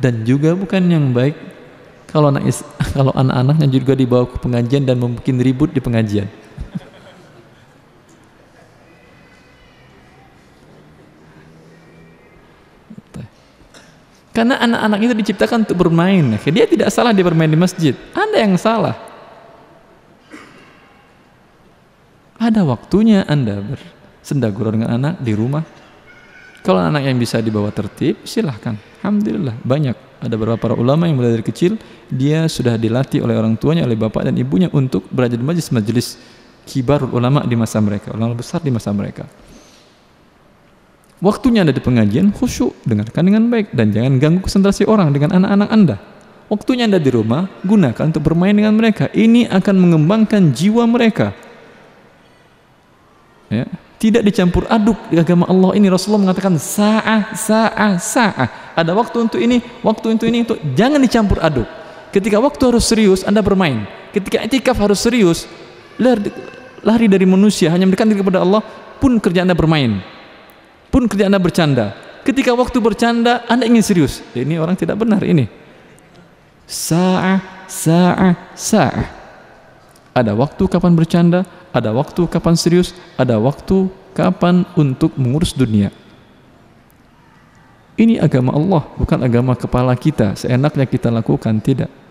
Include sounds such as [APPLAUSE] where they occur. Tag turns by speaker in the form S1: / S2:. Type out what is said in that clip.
S1: dan juga bukan yang baik kalau anak [LAUGHS] kalau anak-anaknya juga dibawa
S2: ke pengajian dan membuat ribut di pengajian. [LAUGHS] Karena anak-anak itu diciptakan untuk bermain. Dia tidak salah dia bermain di masjid. Anda yang salah. Ada waktunya Anda bersendagurau dengan anak di rumah. Kalau anak yang bisa dibawa tertib, silahkan. Alhamdulillah, banyak. Ada beberapa para ulama yang mulai dari kecil, dia sudah dilatih oleh orang tuanya, oleh bapak dan ibunya untuk belajar di majelis-majelis kibar ulama di masa mereka, ulama besar di masa mereka. Waktunya ada di pengajian, khusyuk, dengarkan dengan baik, dan jangan ganggu konsentrasi orang dengan anak-anak Anda. Waktunya Anda di rumah, gunakan untuk bermain dengan mereka. Ini akan mengembangkan jiwa mereka. Ya, tidak dicampur aduk di agama Allah ini Rasulullah mengatakan sa'ah sa'ah sa'ah ada waktu untuk ini waktu untuk ini untuk jangan dicampur aduk ketika waktu harus serius anda bermain ketika etikaf harus serius lari, dari manusia hanya mendekat diri kepada Allah pun kerja anda bermain pun kerja anda bercanda ketika waktu bercanda anda ingin serius ya, ini orang tidak benar ini sa'ah sa'ah sa'ah ada waktu kapan bercanda ada waktu kapan serius, ada waktu kapan untuk mengurus dunia. Ini agama Allah, bukan
S1: agama kepala kita. Seenaknya kita lakukan, tidak.